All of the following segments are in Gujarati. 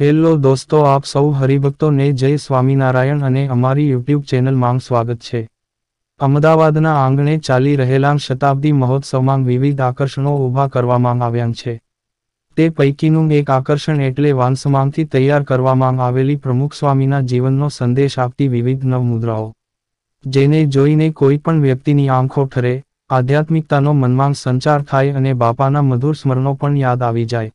હેલો દોસ્તો આપ સૌ હરિભક્તોને જય સ્વામિનારાયણ અને અમારી યુટ્યુબ ચેનલમાં સ્વાગત છે અમદાવાદના આંગણે ચાલી રહેલા શતાબ્દી મહોત્સવમાં વિવિધ આકર્ષણો ઊભા કરવામાં આવ્યા છે તે પૈકીનું એક આકર્ષણ એટલે વાંસમાંથી તૈયાર કરવામાં આવેલી પ્રમુખ સ્વામીના જીવનનો સંદેશ આપતી વિવિધ નવમુદ્રાઓ જેને જોઈને કોઈ પણ વ્યક્તિની આંખો ઠરે આધ્યાત્મિકતાનો મનમાં સંચાર થાય અને બાપાના મધુર સ્મરણો પણ યાદ આવી જાય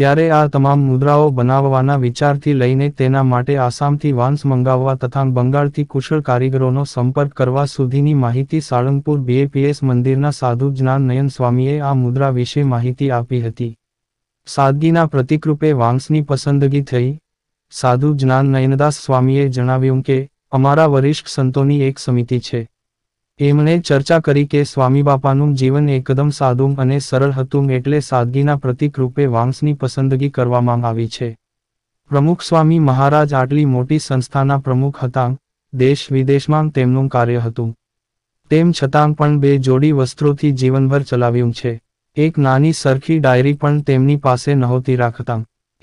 ત્યારે આ તમામ મુદ્રાઓ બનાવવાના વિચારથી લઈને તેના માટે આસામથી વાંસ મંગાવવા તથા બંગાળથી કુશળ કારીગરોનો સંપર્ક કરવા સુધીની માહિતી સાળંગપુર બીએપીએસ મંદિરના સાધુ જ્ઞાન નયન સ્વામીએ આ મુદ્રા વિશે માહિતી આપી હતી સાદગીના પ્રતિકરૂપે વાંસની પસંદગી થઈ સાધુ જ્ઞાન નયનદાસ સ્વામીએ જણાવ્યું કે અમારા વરિષ્ઠ સંતોની એક સમિતિ છે એમણે ચર્ચા કરી કે સ્વામીબાપાનું જીવન એકદમ સાદું અને સરળ હતું એટલે સાદગીના પ્રતિક રૂપે વાંસની પસંદગી કરવામાં આવી છે પ્રમુખ સ્વામી મહારાજ આટલી મોટી સંસ્થાના પ્રમુખ હતા દેશ વિદેશમાં તેમનું કાર્ય હતું તેમ છતાં પણ બે જોડી વસ્ત્રોથી જીવનભર ચલાવ્યું છે એક નાની સરખી ડાયરી પણ તેમની પાસે નહોતી રાખતા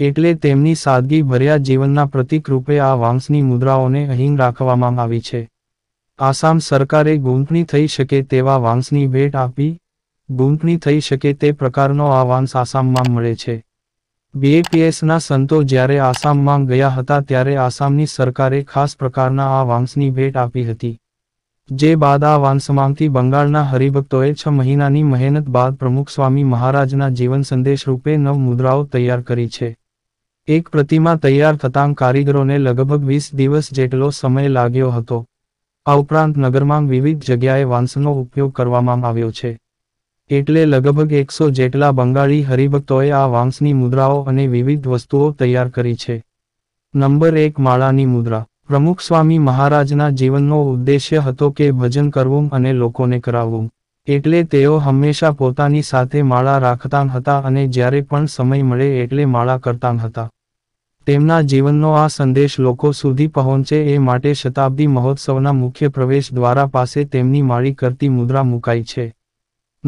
એટલે તેમની સાદગી ભર્યા જીવનના પ્રતિક રૂપે આ વાંસની મુદ્રાઓને અહીં રાખવામાં આવી છે આસામ સરકારે ગૂંથણી થઈ શકે તેવા વાંસની ભેટ આપી ગૂંથણી થઈ શકે તે પ્રકારનો આ વાંસ આસામમાં મળે છે બીએપીએસના સંતો જ્યારે આસામમાં ગયા હતા ત્યારે આસામની સરકારે ખાસ પ્રકારના આ વાંસની ભેટ આપી હતી જે બાદ આ વાંસમાંથી બંગાળના હરિભક્તોએ છ મહિનાની મહેનત બાદ પ્રમુખ સ્વામી મહારાજના જીવન સંદેશ રૂપે નવ મુદ્રાઓ તૈયાર કરી છે એક પ્રતિમા તૈયાર થતાં કારીગરોને લગભગ વીસ દિવસ જેટલો સમય લાગ્યો હતો આ ઉપરાંત નગરમાં વિવિધ જગ્યાએ વાંસનો ઉપયોગ કરવામાં આવ્યો છે એટલે લગભગ એકસો જેટલા બંગાળી હરિભક્તોએ આ વાંસની મુદ્રાઓ અને વિવિધ વસ્તુઓ તૈયાર કરી છે નંબર એક માળાની મુદ્રા પ્રમુખ સ્વામી મહારાજના જીવનનો ઉદ્દેશ્ય હતો કે ભજન કરવું અને લોકોને કરાવવું એટલે તેઓ હંમેશા પોતાની સાથે માળા રાખતા હતા અને જ્યારે પણ સમય મળે એટલે માળા કરતા હતા તેમના જીવનનો આ સંદેશ લોકો સુધી પહોંચે એ માટે શતાબ્દી મહોત્સવના મુખ્ય પ્રવેશ દ્વારા પાસે તેમની માળી કરતી મુદ્રા મુકાઈ છે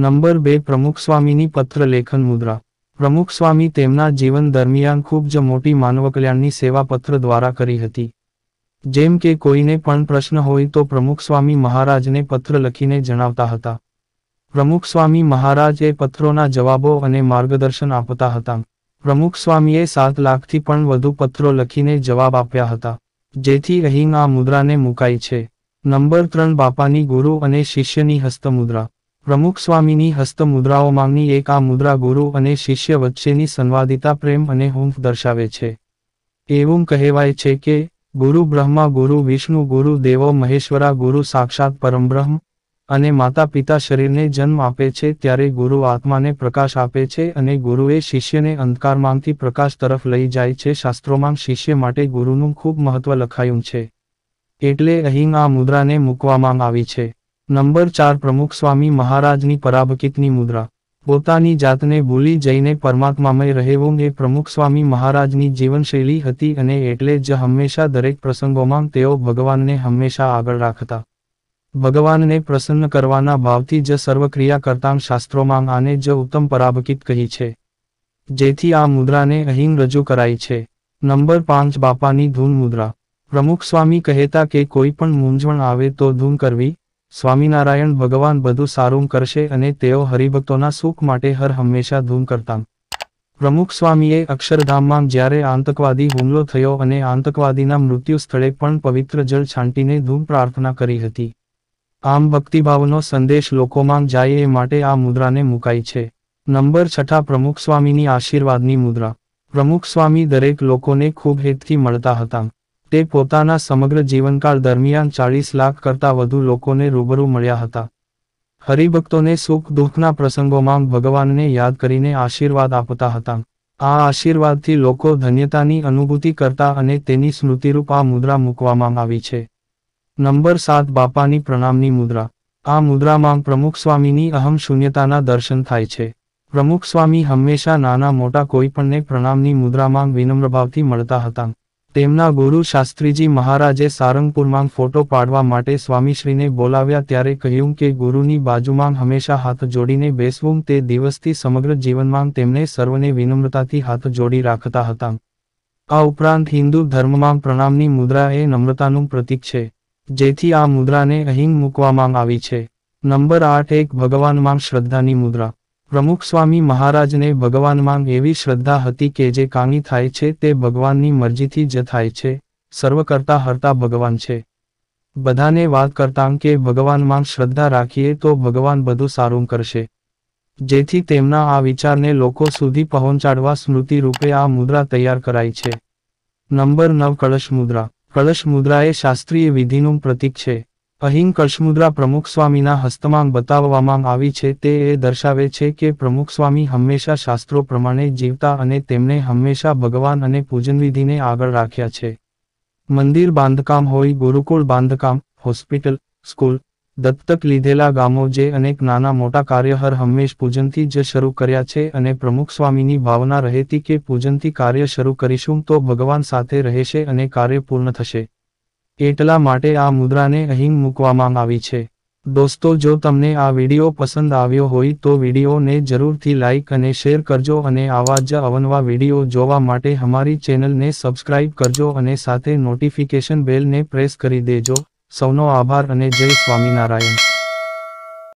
નંબર બે પ્રમુખ સ્વામીની પત્ર લેખન મુદ્રા પ્રમુખ સ્વામી તેમના જીવન દરમિયાન ખૂબ જ મોટી માનવકલ્યાણની સેવા પત્ર દ્વારા કરી હતી જેમ કે કોઈને પણ પ્રશ્ન હોય તો પ્રમુખ સ્વામી મહારાજને પત્ર લખીને જણાવતા હતા પ્રમુખ સ્વામી મહારાજ એ પત્રોના જવાબો અને માર્ગદર્શન આપતા હતા પ્રમુખ સ્વામીએ સાત લાખથી પણ વધુ પત્રો લખીને જવાબ આપ્યા હતા જેથી અહીં આ મુદ્રાને મુકાઈ છે નંબર ત્રણ બાપાની ગુરુ અને શિષ્યની હસ્તમુદ્રા પ્રમુખ સ્વામીની હસ્તમુદ્રાઓમાંની એક આ મુદ્રા ગુરુ અને શિષ્ય વચ્ચેની સંવાદિતા પ્રેમ અને હુંફ દર્શાવે છે એવું કહેવાય છે કે ગુરુ બ્રહ્મા ગુરુ વિષ્ણુ ગુરુ દેવો મહેશ્વરા ગુરુ સાક્ષાત પરમબ્રહ્મ અને માતા પિતા શરીરને જન્મ આપે છે ત્યારે ગુરુ આત્માને પ્રકાશ આપે છે અને ગુરુએ શિષ્યને અંધકારમાંથી પ્રકાશ તરફ લઈ જાય છે શાસ્ત્રોમાં શિષ્ય માટે ગુરુનું ખૂબ મહત્વ લખાયું છે એટલે અહીં આ મુદ્રાને મૂકવામાં આવી છે નંબર ચાર પ્રમુખ સ્વામી મહારાજની પરાભકિતની મુદ્રા પોતાની જાતને ભૂલી જઈને પરમાત્મામય રહેવું એ પ્રમુખ સ્વામી મહારાજની જીવનશૈલી હતી અને એટલે જ હંમેશા દરેક પ્રસંગોમાં તેઓ ભગવાનને હંમેશા આગળ રાખતા ભગવાનને પ્રસન્ન કરવાના ભાવથી જ સર્વક્રિયા કરતાં શાસ્ત્રોમાં આને જ ઉત્તમ પરાભકિત કહી છે જેથી આ મુદ્રાને અહીં રજૂ કરાઈ છે નંબર પાંચ બાપાની ધૂન મુદ્રા પ્રમુખ સ્વામી કહેતા કે કોઈ પણ મૂંઝવણ આવે તો ધૂન કરવી સ્વામિનારાયણ ભગવાન બધું સારું કરશે અને તેઓ હરિભક્તોના સુખ માટે હર હંમેશા ધૂમ કરતા પ્રમુખ સ્વામીએ અક્ષરધામમાં જ્યારે આતંકવાદી હુમલો થયો અને આતંકવાદીના મૃત્યુ સ્થળે પણ પવિત્ર જળ છાંટીને ધૂમ પ્રાર્થના કરી હતી આમ ભક્તિભાવનો સંદેશ લોકોમાં જાય એ માટે આ મુદ્રાને મુકાય છે નંબર છઠ્ઠા પ્રમુખ સ્વામીની આશીર્વાદની મુદ્રા પ્રમુખ સ્વામી દરેક લોકોને ખૂબ હેતથી મળતા હતા તે પોતાના સમગ્ર જીવનકાળ દરમિયાન ચાળીસ લાખ કરતાં વધુ લોકોને રૂબરૂ મળ્યા હતા હરિભક્તોને સુખ દુઃખના પ્રસંગોમાં ભગવાનને યાદ કરીને આશીર્વાદ આપતા હતા આ આશીર્વાદથી લોકો ધન્યતાની અનુભૂતિ કરતા અને તેની સ્મૃતિરૂપ આ મુદ્રા મૂકવામાં આવી છે નંબર સાત બાપાની પ્રણામની મુદ્રા આ મુદ્રામાં પ્રમુખ સ્વામીની અહમ શૂન્યતાના દર્શન થાય છે પ્રમુખ સ્વામી હંમેશા નાના મોટા કોઈપણને પ્રણામની મુદ્રામાં વિનમ્રભાવથી મળતા હતા તેમના ગુરુ શાસ્ત્રીજી મહારાજે સારંગપુરમાં ફોટો પાડવા માટે સ્વામીશ્રીને બોલાવ્યા ત્યારે કહ્યું કે ગુરુની બાજુમાં હંમેશા હાથ જોડીને બેસવું તે દિવસથી સમગ્ર જીવનમાં તેમને સર્વને વિનમ્રતાથી હાથ જોડી રાખતા હતા આ ઉપરાંત હિન્દુ ધર્મમાં પ્રણામની મુદ્રા એ નમ્રતાનું પ્રતીક છે જેથી આ મુદ્રાને અહીં મૂકવામાં આવી છે નંબર આઠ એક ભગવાનમાં શ્રદ્ધાની મુદ્રા પ્રમુખ સ્વામી મહારાજને ભગવાનમાં એવી શ્રદ્ધા હતી કે જે કાની થાય છે તે ભગવાનની મરજીથી જ થાય છે સર્વ કરતા હરતા ભગવાન છે બધાને વાત કરતાં કે ભગવાનમાં શ્રદ્ધા રાખીએ તો ભગવાન બધું સારું કરશે જેથી તેમના આ વિચારને લોકો સુધી પહોંચાડવા સ્મૃતિ રૂપે આ મુદ્રા તૈયાર કરાઈ છે નંબર નવ કળશ મુદ્રા કળશ મુદ્રા એ શાસ્ત્રીય વિધિનું પ્રતીક છે અહીં કળશમુદ્રા પ્રમુખ સ્વામીના હસ્તમાં બતાવવામાં આવી છે તે એ દર્શાવે છે કે પ્રમુખ સ્વામી હંમેશા શાસ્ત્રો પ્રમાણે જીવતા અને તેમણે હંમેશા ભગવાન અને પૂજનવિધિને આગળ રાખ્યા છે મંદિર બાંધકામ હોય ગુરુકુળ બાંધકામ હોસ્પિટલ સ્કૂલ દત્તક લીધેલા ગામો જે અનેક નાના મોટા કાર્ય હર હંમેશ પૂજનથી જ શરૂ કર્યા છે અને પ્રમુખ સ્વામીની ભાવના રહેતી કે પૂજનથી કાર્ય શરૂ કરીશું તો ભગવાન સાથે રહેશે અને કાર્ય પૂર્ણ થશે એટલા માટે આ મુદ્રાને અહીં મૂકવામાં આવી છે દોસ્તો જો તમને આ વિડીયો પસંદ આવ્યો હોય તો વિડીયોને જરૂરથી લાઇક અને શેર કરજો અને આવા જ અવનવા વિડીયો જોવા માટે અમારી ચેનલને સબસ્ક્રાઇબ કરજો અને સાથે નોટિફિકેશન બેલને પ્રેસ કરી દેજો સૌનો આભાર અને જય સ્વામિનારાયણ